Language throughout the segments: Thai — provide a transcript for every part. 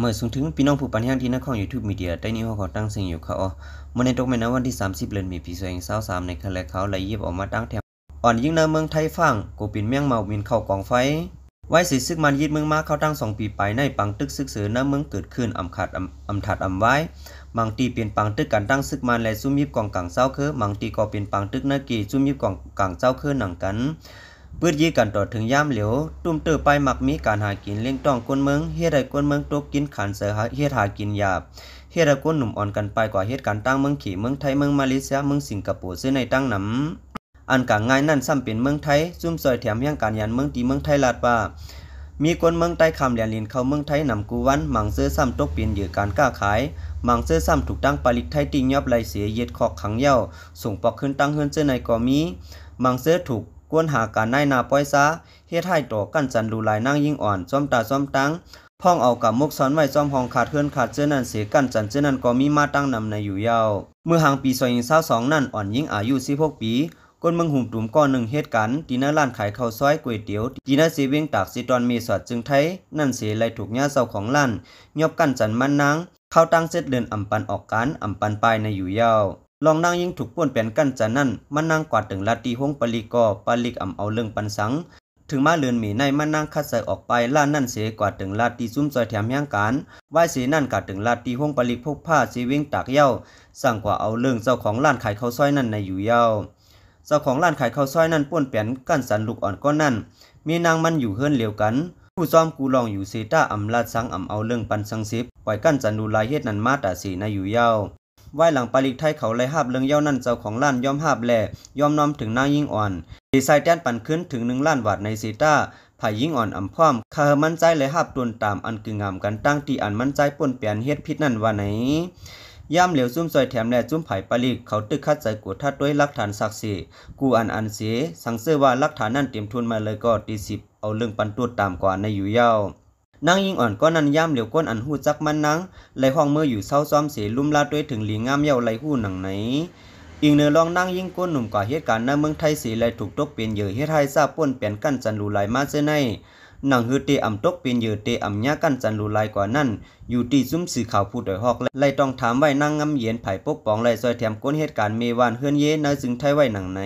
เมื่อสูงถึงพี่น้องผู้ปันแห่งที่นักของ YouTube Media ได้นิ้วขอตั้งเสียงอยู่เขาอ๋อเมื่อในตกแม่นวันที่ 30เดือนมีปีสวยงาสามในคาแลเขาไหลยิบออกมาตั้งแถวอ่อนยิ่งในเมืองไทยฟังกูปินเมียงเมาบินเข้ากองไฟ ไว้สิซึกมันยึดเมืองมา เข้าตั้งสองปีไปในปังตึกซึกเสือนเมืองเกิดขึ้นอำขาดอำถัดอำไว้บางตีเปลี่ยนปังตึกการตั้งซึกมันและซุ่มยิบกองกลางเศร้าคือบางตีก็เปลี่ยนปังตึกนากีซุ่มยิบกองกลางเศร้าคือหนังกันพื้นยีกันต่อถึงย่ามเหลว ตุ้มเตอไปหมักมีการหากินเลี้ยงต้องกวนเมืองเฮ็ดให้กวนเมืองตกกินขันเสือเฮ็ดหากินหยาบเฮ็ดให้กวนหนุ่มอ่อนกันไปกว่าเฮ็ดการตั้งเมืองขี่เมืองไทยเมืองมาเลเซียเมืองสิงคโปร์ซื้อในตั้งหนำอันกางง่ายนั่นซ้ำเป็นเมืองไทยซุ่มซอยแถมเฮียงการยันเมืองตีเมืองไทยลาดว่ามีคนเมืองใต้คำเหรียนลินเข้าเมืองไทยนำกูวันหมังเสื้อซ้ำตกเปลี่ยนเหยื่อการก้าขายหมังเสื้อซ้ำถูกตั้งปลิตไทยติงยอบไรเสียเย็ดขอกขังเย้าส่งปอกขึ้นตั้งเฮือนเสื้อในกอมีมังเสื้อถูกกวนหาการนายนาป้อยซาเฮ็ดให้ต่อกันจันดูลายนั่งยิ่งอ่อนซ้อมตาซ้อมตังพ่องเอากับมุกซ้อนไว้ซ้อมห้องขาดเฮือนขาดเจ้านันเสียกันจันเจ้านันก็มีมาตั้งนำในอยู่ยาวเมื่อห่างปีซอยยิงสองนั่นอ่อนยิ่งอายุสิหกปีก้นมืองหุ่มตุ่มก้อนหนึ่งเหตุการณ์ตีน่าล้านขายข้าวซอยก๋วยเตี๋ยวตีน่าเสซเวงตากซีตอนมีสอดจึงไทยนั่นเสียไรถูกย่าเสาของล้านยอบกันจันมันนางเข้าตั้งเซตเดินอ่ำปันออกกันอ่ำปันปลายในอยู่ยาวลองนางยิงถูกป่วนเปลี่ยนกันจานั่นมันนางกวาดถึงลาตีห้องปลิกอปลิกอ่ำเอาเรื่องปันสัง ถึงมาเลือนหมีในมันนางคัดใส่ออกไปล่านั่นเสียกวาดถึงลาตีซุ้มซอยแถมย่างการไหวเสียนั่นกวดถึงลาตีห้องปลิกพกผ้าสีวิ่งตากเย้าสั่งกว่าเอาเรื่องเจ้าของล้านขายข้าวซอยนั่นในอยู่เย้าเจ้าของล้านขายข้าวซอยนั่นป่วนเปลี่ยนกันสันลูกอ่อนก็นั่นมีนางมันอยู่เฮือนเลียวกัน ผู้ซ้อมกูลองอยู่เซต้าอ่ำลาดสังอ่ำเอาเรื่องปันสังซิบปล่อยกั้นจันดูลายเฮ็ดนันมาตาสีนอยู่เย้าไ่ว้หลังปาลิกไทยเขาไล่หาบเรื่องเย้านั่นเจ้าของล้านย่อมหาบแหล่ย่อมน้อมถึงนางยิ่งอ่อนดีไซน์แต้นปั่นขึ้นถึงหนึ่งล้านวัทในซีต้า่ายยิ่งอ่อนอ่ำพร้อมคาเฮมันใจเลยหาบตวนตามอันกึ่งงามกันตั้งตีอันมันใจป่นเปลี่ยนเฮ็ดพิษนั่นว่าไหนย่ำเหลวซุ่มซอยแถมแหล่จุ่มไผ่ปลิกเขาตึกคัดใจกูทัดด้วยลักฐานศักดิ์สิกูอันอันเสียสังเสื้อว่าลักฐานนั่นเตรียมทุนมาเลยก็ตีสิบเอาเรื่องปันตูดตามกว่าในอยู่เย้านางยิงอ่อนก็นันย่ามเหลียวก้นอันหูจักมันนังไหลห้องเมื่ออยู่เศร้าซ้อมเสียลุ่มลาด้วยถึงหลีงามเย้าไหลหูหนังไหนอีกเนื้อลองนั่งยิ่งก้นหนุ่มก่อเหตุการณ์ในเมืองไทยสีไหลถูกตกเปลี่ยนเยือเฮทไให้ทราบป่นเปลี่ยนกั้นจันรูไหลมาเสียในหนังฮือเตอ่ำตกเปลี่ยนเยือเตอ่ำยากันจันรูลายกว่านั่นอยู่ที่ซุ้มสื่อข่าวผู้ดอยหอกไล่ต้องถามไว้นั่งงำเย็นไผ่ปกป้องไล่ซอยแถมก้นเหตุการณ์เมวานเฮือนเย่นายซึ่งไทยไว้หนังไหน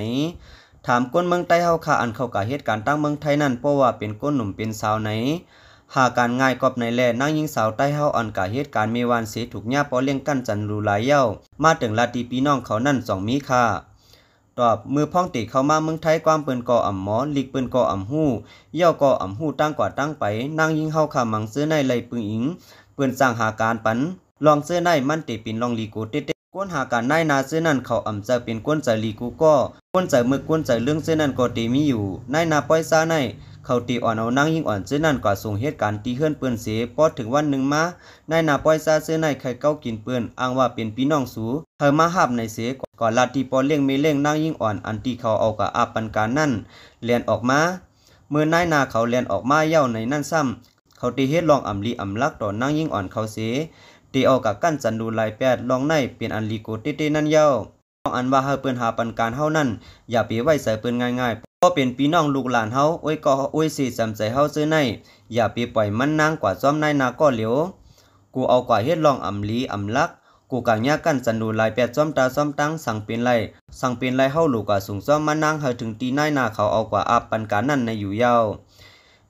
ถามก้นเมืองใต้เฮาคาอันเข้ากับเหตุการณ์ตั้งเมืองไทยนั่นเพราะว่าเป็นก้นหนุ่มเป็นสาวไหนหาการง่ายกอบในแล นางหญิงสาวใต้เฮาอ่อนกะเหตุการณ์เมวานเสถูกย่าปอเลี้ยงกั้นจันรูหลายเย้ามาถึงลาตีพี่น้องเขานั่นสองมีค่ะตอบมือพ้องติเข้ามาเมืองไทยความเปินก่ออ่ำหมอลีกเปินก่ออ่ำหู้เย่าก่ออ่ำหู้ตั้งกว่าตั้งไปนางยิงเฮาขามังซื้อในไหลปึงอิง เปินสร้างหาการปัน ลองซื้อในมันติปินลองลีกูเตเ้ก้นหาการในนาซื้อนั่นเขาอ่ำใจเป็นก้นใจลีกูก็ก้นใจมือก้นใจเรื่องซื้อนั่นก็ตีมีอยู่ในนาป้อยซาในเขาตีอ่อนเอานั่งยิ่งอ่อนเจ้นั่นกว่าส่งเหตุการณ์ตีเฮือนเปือนเสพอถึงวันหนึ่งมานายนาป้อยซาเสื้อนายไข่เก้ากินเปือนอ้างว่าเป็นพี่น้องสูเธอมาหับในเสก่อนลาตีปอเลี้ยงเมเลี้ยงนั่งยิ่งอ่อนอันตีเขาเอากับอาปันการนั่นเลียนออกมาเมื่อนายนาเขาเลียนออกมาเย้าในนั่นซ้ำเขาตีเฮ็ดลองอ่ำลีอ่ำลักต่อนั่งยิ่งอ่อนเขาเสตีเอากับกั้นจันดูลายแปดลองในเป็นอันลีโกเต้ๆนั่นเย้าอันว่าเฮาเปิ้นหาปันการเฮานั่นอย่าไปไว้ใส่เปิ้นง่ายๆก็เป็นปีน้องลูกหลานเฮาอ้ยก็อ้ยสีสำใจเฮาซื้อในอย่าไปปล่อยมันนางกว่าซ้อมนายนาก็เหลียวกูเอากว่าเฮ็ดลองอำลีอำลัก กูกางยากันสันดูลายแปดซ้อมตาซ้อมตั้งสั่งเป็นไรสั่งเป็นไรเฮาลูกกว่าสูงซ้อมมานนางเฮาถึงตีนายนาเขาเอากว่าอาบปันการนั่นในอยู่ยาว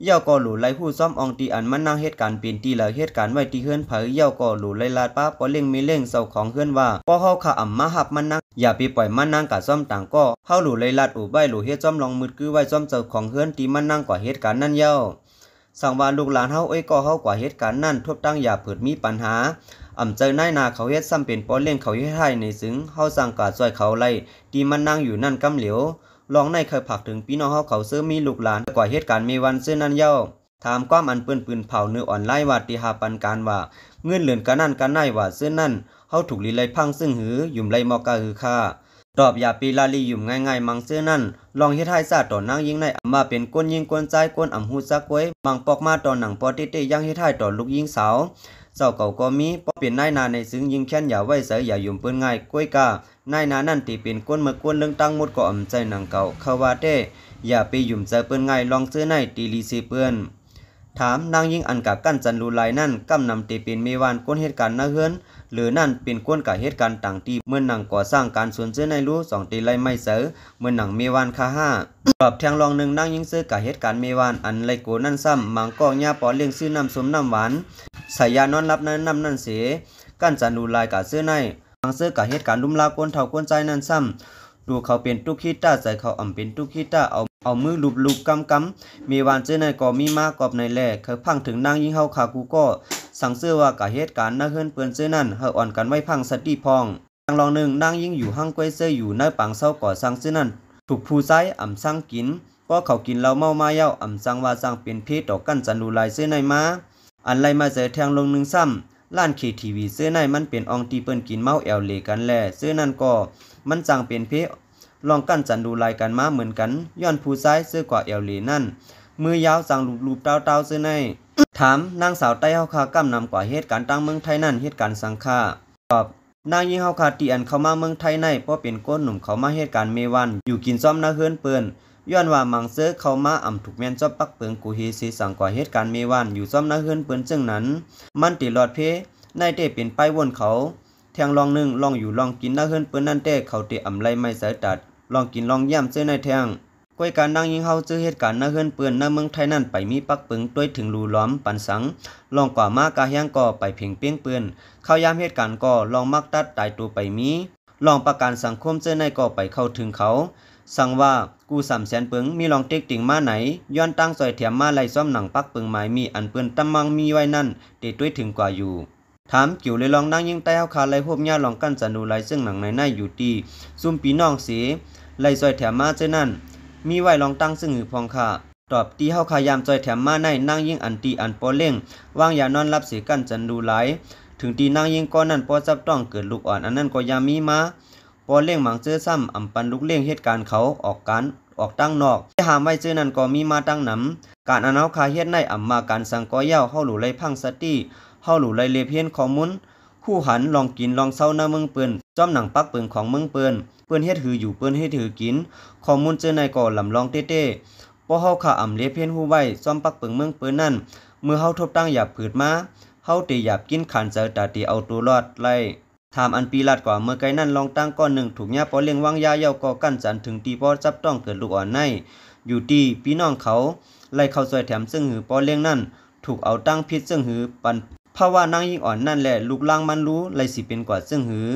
เย่าก่อหลูไล่ผู้ซ่อมองตีอันมันนั่งเหตุการณ์ปีนตีหล้วเหตุการณ์ไว้ที่เฮือนเผยเย่าก่อหลูไล่ลาดป้าปอเล่งมีเล่งเสาของเฮือนว่า่อเฮาขาอ่ำมาหับมันนั่งอย่าไปปล่อยมันนั่งกัะซ่อมต่างกอเฮาหลูไล่ลาดอู่ใบหลูเฮ็ดซ่อมลองมือกือไว้ซ่อมเจ้าของเฮือนตีมันนั่งก่อเหตุการณ์นั่นเย่าสั่งว่าลูกหลานเฮาเอ้ยกอเฮากว่าเหตุการณ์นั่นทบตั้งอย่าเผิดมีปัญหาอ่ำเจอหนายนาเขาเฮ็ดซ้ำเป็นปอเล่งเขาเฮ็ดให้ในซึ่งเฮาสั่งกาดซอยเขาไล่ตีมันนั่งอยู่นั่นกำเหลียวลองในเคยผักถึง พี่น้องเขาเขาเสื้อมีลูกหลานกว่าเหตุการณ์มีวันเสื้อนั้นเย่าถามความอันปืนปืนเผาเนื้ออ่อนไล่วาติหาปันการว่าเงื่อนเหลือนกันนั่นกันไหนว่าเสื้อนั่นเขาถูกลีไลพังซึ่งหือยุ่มไลมอกะหือค่าตอบอย่าปีลาลียุ่มง่ายๆ มังเสื้อนั่นลองเฮ็ดให้ซาต่อนั่งยิงในมาเป็นก้นยิงก้นใจก้นอ่ำหูซักไว้มังปอกมาต่อหนังปอติเตยังเฮ็ดให้ต่อลูกยิงสาวเจ้าเก่าก็มีพอเป็นนายนาในซึ่งยิงแค้นอย่าไว้เสยอย่ายุ่มเปิ้นง่ายกล้วยกานายนานั่นตีเป็นก้นเมื่อก้นเรื่องตั้งมดก่อมใจนังเก่าเขาว่าเต้อย่าไปยุ่มใจเปิ้นง่ายลองซื้อในตีลีซีเปิ้นถามนางยิงอันกับกั้นจันรูลายนั่นกำนำตีเป็นเมวานก้นเหตุการณ์นาเฮือนหรือนั่นเป็นก้นกับเหตุการณ์ต่างที่เมื่อนาังก่อสร้างการสวนซื้อในรู้สองตีไล่ไม่เสือเมื่อนังเมวานคาห้าตอบแทงลองหนึ่งนางยิงซื้อกับเหตุการณ์เมวานอันไลโกนั่นซ้ำมังก็ย่าปอเลี้ยงซื้อน้ำสมน้ำหวานสายยานอนรับนั้นนำนั่นเสกั้นจันดูลายกาเสื้อในบางเสื้อกาเหตุการณ์ลุ่มลาก้นเท่าก้นใจนั่นซ้ำดูเขาเป็นตุกขี้ตาใส่เขาอ่ำเป็นตุกขี้ตาเอาเอามือลุบลุบกำกำมีวานเสื้อในก็มีมากกอบในแหล่เคยพังถึงนางยิ่งเฮาขากูก็สั่งเสื้อว่ากาเหตุการณ์น่าเฮินเปือนเสื้อนั่นเฮาอ่อนกันไว้พังสตีพองนางรองหนึ่งนางยิ่งอยู่ห้างก้อยเสื้ออยู่ในปังเศร้าก่อสั่งเสื้อนั่นถูกผู้ใช้อ่ำสั่งกินก็เขากินเราเมามาเย้าอ่ำสั่งว่าสั่งเป็นพีต่อกันจันดูลายเสื้อในมาอันไลมาเจอแทงลงหนึ่งซ้ำล้านเคทีวีเสื้อในมันเป็นอองตีเปิ้นกินเมาแอลเลกันแลเสื้อนั่นก็มันจังเป็นเพลองกั้นจันดูลายกันมาเหมือนกันย้อนผู้ซ้ายเสื้อกว่าแอลเลนั่น มือยาวจังลูบๆเต้าเสื้อใน ถามนางสาวใต้เฮาคาก้ำนำกว่าเหตุการณ์ตั้งเมืองไทยนั่นเหตุการณ์สังฆาตอบนางยิ่งเฮาคาตีอันเข้ามาเมืองไทยใน เพราะเป็นก้นหนุ่มเขามาเหตุการณ์เมวัน อยู่กินซ้อมนาเฮือนเปิ้นย้อนว่ามังเซอเข้ามาอ่ำถูกแม่นจอบปักเปิงกูฮีสีสังก่อเหตุการณ์เมวันอยู่ซ่อมนักเฮือนเปิ้นจึงนั้น มันติหลอดเพนายเตเป็นไปวนเขาแทงลองหนึ่งลองอยู่ลองกินนักเฮือนเปิ้นนั่นเต่เขาเตอ่ำไรไม่สายตัดลองกินลองย่ำเจ้อในแทงก้ยการนั่งยิงเฮาเจ้อเหตุการณ์นักเฮือนเปื้อนในเมืองไทยนั่นไปมีปักเปึงด้วยถึงรูล้อมปันสังลองกว่ามากกะแห้งก่อไปเพ่งเปี้ยงเปื้นเข้ายามเหตุการณ์ก่อลองมักตัดตายตัวไปมีลองประกันสังคมเจ้อในก่อไปเข้าถึงเขาสั่งว่ากูสามแสนเปิงมีลองเต็กติ่งมาไหนย้อนตั้งซอยแถมมาไล่ซ่อมหนังปักเปึงไม้มีอันเปื้อนตำมังมีไว้นั่นเตด้วยถึงกว่าอยู่ถามกิ่วเลยลองนั่งยิงใต้เฮาคาไล่พบญาลองกั้นสันดูไล่ซึ่งหนังในหน้าอยู่ตีซุ่มปีน้องเสีไล่ซอยแถมมาเจนั่นมีไว้ลองตั้งซึ่งหือพองค่ะตอบตีเฮาคายามซอยแถมมาในนั่งยิ่งอันตีอันปอเล่งว่างยานอนรับเสียกั้นจันดูไหลถึงตีนั่งยิ่งก้อนนั้นปอจับต้องเกิดลูกอ่อนอันนั้นก็ยามีมาปอเล่งหมังเจื้อซ้ำอ่ำปันลุกเล่งเหตุการณ์เขาออกการออกตั้งนอกที่หามไว้เจอนั้นก็มีมาตั้งหนำการอนาคาเฮ็ดในอ่ำมาการสังก้อยเย้าเฮาหลู่ไรพังสตี้เฮาหลู่ไรเลเพี้ยนขอมุนคู่หันลองกินลองเศร้าหน้าเมืองเปืนจอมหนังปักเปิ้งของเมืองเปืนเปิ้นเฮ็ดถืออยู่เปืนเฮ็ดถือกินขอมุนเจอในก่อลำลองเต้เต้พอเฮาขาอ่ำเลเพี้ยนหู้ไว้จอมปักเปิ้งเมืองเปืนนั่นเมื่อเฮาทบตั้งหยาบผืดมาเฮาตีหยาบกินขันเจอตาตีเอาตัวรอดไล่ถามอันปีลาดกว่าเมื่อไกลนั่นลองตั้งก้อนหนึ่งถูกยาปอเลี้ยงว่างยาเย้าก่อกั้นจันถึงตีพอจับต้องเกิดลูกอ่อนในอยู่ตีพี่น้องเขา ไล่เข้าซอยแถมซึ่งหือปอเลี้ยงนั่นถูกเอาตั้งพิษซึ่งหือปันราว่านางยิ่งอ่อนนั่นแหละลูกล่างมันรู้ไลสิเป็นกว่าซึ่งหือ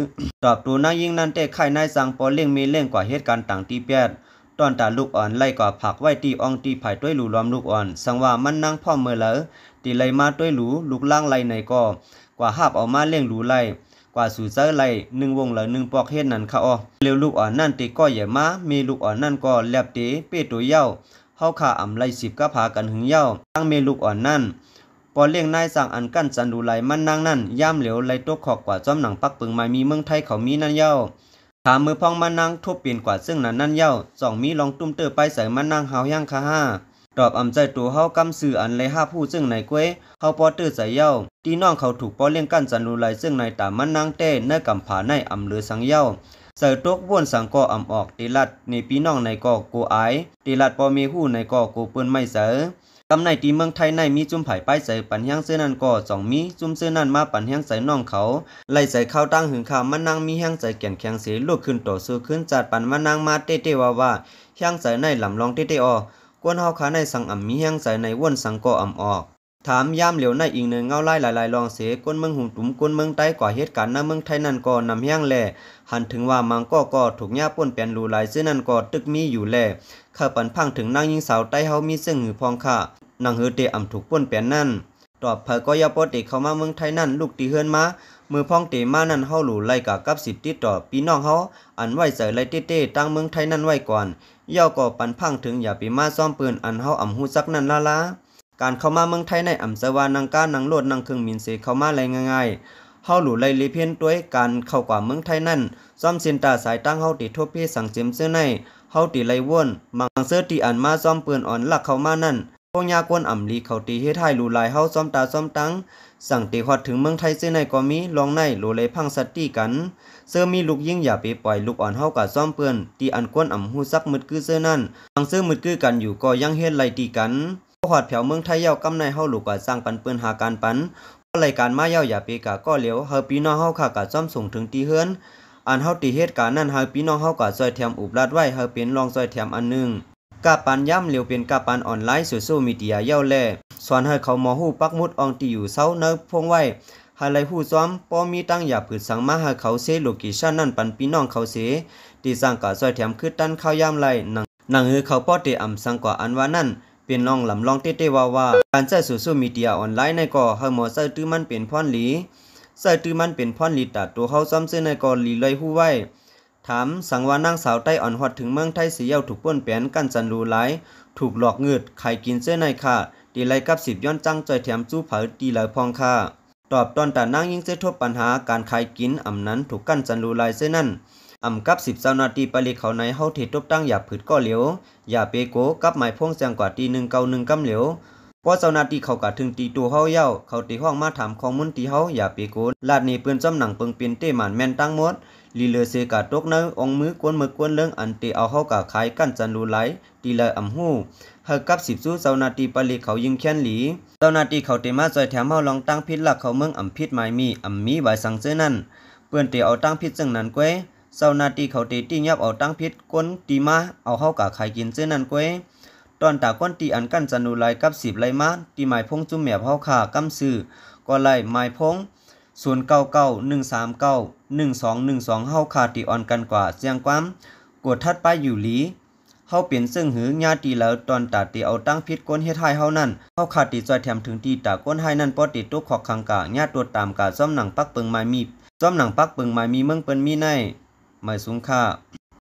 ตอบตัวนางยิ่งนั่นแต่ไข่นายสั่งปอเลี้ยงมีเล่งกว่าเหตุการณ์ต่างตีแปดตอนตาลูกอ่อนไล่กว่าผักไว้ตีอองตีไผ่ต้วยหลูล้อมลูกอ่อน สังว่ามันนั่งพ่อเมื่อเลอตีไลมาต้วยหลูลูกล่างไลในก่อกว่าหาบออกมาเลี้ยงหลูไลกว่าสู่เซอไลหนึ่งวงหรือหนึ่งปอกเฮ็ดนั่นค่ะอ๋อเร็วลูกอ่อนนั่นตีก้อย่มามีลูกอ่อนนั่นก็เล็บเตเป้ตัวเย้าเฮาขาอ่ำไรสิบก็พากันหึงเย้าตั้งเมลูกอ่อนนั่นปอเลี้ยงนายสั่งอันกั้นจันดูไหลมันนางนั่นย่ามเหลวไหลตกขอกกว่าจอมหนังปักปึงไม่มีเมืองไทยเขามีนั่นเย้าขามือพองมันนางทุบเปลี่ยนกว่าซึ่งนั้นนั่นเย้าสองมีลองตุ้มเตอไปใส่มันนางเฮาย่างคาห้าตอบอำใจตัวเฮากำสื่ออันเลยห้าผู้ซึ่งในกวยเฮาปอตืร์ใจเย้าตีน้องเขาถูกปอเลี้ยงกั้นจันรูไลซึ่งในตามันนางเต้เนื้กำผาในอำเลือสังเย้าใส่อตกบ้วนสังก่ออำออกตีลัดในปีน้องในก่อกูอายตีลัดปอมีหู้ในก่อกูปืนไม่เสือกำในตีเมืองไทยในมีจุ่มไผ่ป้ายใส่ปันแห้งเสื้อนั่นก่อสองมีจุ่มเสื้อนั่นมาปันแห้งใส่น่องเขาไล่ใส่ข้าวตั้งหึงข้ามันนั่งมีแห้งใส่แก่นแข็งเสียลูกขึ้นต่อสู้ขึ้นจัดปันมันนั่งมาเต้เต้ว่าว่าเฮีงใส่ในลำลองเต้เต้อกวนเฮาขาในสังอ่ำมีแห้งใสในว้นสังก่ออ่ำออก ถามย่ามเหลียวในอีกหนึ่งเงาไล่หลายๆลองเสก้นเมืองหุ่มตุ้มก้นเมืองใต้ก่อเหตุการณ์หนเมืองไทยนั่นก่อนำแห้งแหล่หันถึงว่ามังก่อก่อถูกย่าป่นเปลี่ยนรูหลายเส้นนั่นก่อตึกมีอยู่แล่ข้าปันพังถึงนางหญิงสาวใต้เฮามีเสื้อหือพองค่ะนางเฮือเตอ่ำถูกป่นเปลี่ยนนั่น ตอบเพยก็ย่าโปติเข้ามาเมืองไทยนั่นลูกตีเฮือนมามือพองเตมานั่นเฮาหลู่ไล่กับกับสิบติดต่อพีน้องเฮาอันไว้ใจไลเต้ตั้งเมืองไทยนั่นไว้ก่อนเย่าก่อปันพังถึง อย่าปีมาซ่อมปืน อันเฮาอ่ำหูซักนั่นละละการเข้ามาเมืองไทยในอ่ำสวานังก้านังโลดนังเครื่องมินเสเข้ามาไรง่ายๆเฮาหลู่ไลลีเพี้ยนด้วยการเข้ากว่าเมืองไทยนั่นซ่อมสินตาสายตั้งเฮาติทั่วพี่สังเจมเสื้อในเฮาติไลว่นมังเสื้อตีอันมาซ่อมปืน อ่อนหลักเข้ามานั่นพงยากวนอ่ำลีเขาตีเฮ็ดให้ลูลายเฮาซ้อมตาซ้อมตังสั่งตีฮอดถึงเมืองไทยซื้อในก็มีลองในโลเลยพังสัตตี้กันเสื้อมีลูกยิ่งอย่าไปปล่อยลูกอ่อนเฮากะซ้อมเปื้อนตีอันกวนอ่ำหูซักมึดกือเสื้อนั่นบางเสื้อมึดกือกันอยู่ก็ยังเฮ็ดไลตีกันฮอดแผวเมืองไทยเย้ากำในเฮาลูกก็สร้างปันเปื้อนหาการปันก็รายการมาเย้าอย่าเปกะก็เหลียวเฮาพี่น้องเฮาค่ะกะซ้อมส่งถึงตีเฮือนอันเฮาตีเฮตุการนั่นเฮาพี่น้องเฮากะซอยแถมอุบลาดไว้เฮาเป็นรองซอยแถมอันนึงกาปันย่ำเหลียวเป็นกาปันออนไลน์โซเชียลมีเดียเย่าแล่สวนให้เขาหมอหู้ปักมุดอองตีอยู่เศร้าเนิกพวงไว้หาไลหู้ซ้อมป้อมีตั้งอย่าผืดสังมาหาเขาเซโลกิชันนั่นปันปีน้องเขาเสตีสั่งกาซอยแถมคือตั้นข้าวย่ำไรหนังหนังคือเขาป้อเตอ่ำสังกว่าอันว่านั่นเป็นลองลำลองเต้เต้ว่าว่า การใช้โซเชียลมีเดียออนไลน์ในก่อเฮาหมอใส่ตื้อมันเป็นพรหลีใส่ตื้อมันเป็นพรหลีตัดตัวเขาซ้อมเส้นในก่อหลีเลยหู้ไว้ถามสังวานางสาวไต้อ่อนหอดถึงเมืองไทยสีเย้าถูกป้นเปลี่ยนกันจันรูหลถูกหลอกเงืดไข่กินเสื้อในค่ะ ดีไรกับสิบย้อนจังจอยแถมจู้เผาดีหลายพองค่ะ ตอบตอนแต่นั่งยิ่งเส้ทบปัญหาการขายกินอ่ำนั้นถูกกั้นจันรูลายเส้นนั่นอ่ำกับสิบ้าวนาทีปริเขาในเฮาเทตบตั้งหยาบผืดก็เหลียวหยาเปโกกับหมายพ่เงแจงกว่าตีหนึ่งเกาหนึ่งกำเหลียวพอ้าวนาทีเขากะถึงตีตัวเฮาเย้า เขาตีห้องมาถามของมุนตีเฮาหยาเปโกลาดนี้ปืนจ้มหนังเปิงเปียนเต้หมันแม่นตั้งมดลีเลเซกาตกเนื้อองมือกวนมือกวนเรื่องอันตีเอาเข้ากาขายกันจันรูไลตีเละอ่ำหู้เฮกับสิบสู้เจ้านาตีปลีเขายิงแค้นหลีเจ้านาตีเขาเตมาจอยแถมเฮาลองตั้งพิษหลักเขาเมืองอ่ำพิษไม้มีอ่ำมีใบสังเจนั่นเปื่อนเตเอาตั้งพิษจึงนั้นก้วยเจ้านาตีเขาเตตียับเอาตั้งพิษกวนตีมาเอาเข้ากาขายกินเจนั่นก้วยตอนตาก้นตีอันกันจันรูไลกับสิบไหลมาตีไม้พงจุ่มแหมบเฮาขากำซื่อก็ไหลไม้พงศูนย์เก้12ก้าห่ามเาหองอฮาคาตีออนกันกว่าเสียงความกดทัดไปอยู่หลีเฮาเปลี่ยนซึ่งหือญาติแล้วตอนตาตีเอาตั้งพิษก้นเฮ็ดให้เฮานั่นเฮาขาดตีจอยแถมถึงทีตาก้นให้นั่นป้อติดตุกขอกขังกาญาติตัวตามกาซ่อมหนังปักเปิงไม้มี ซ่อมหนังปักเปิงไม้มีเมืองเปิ้นมีในไม่ยสูงค่า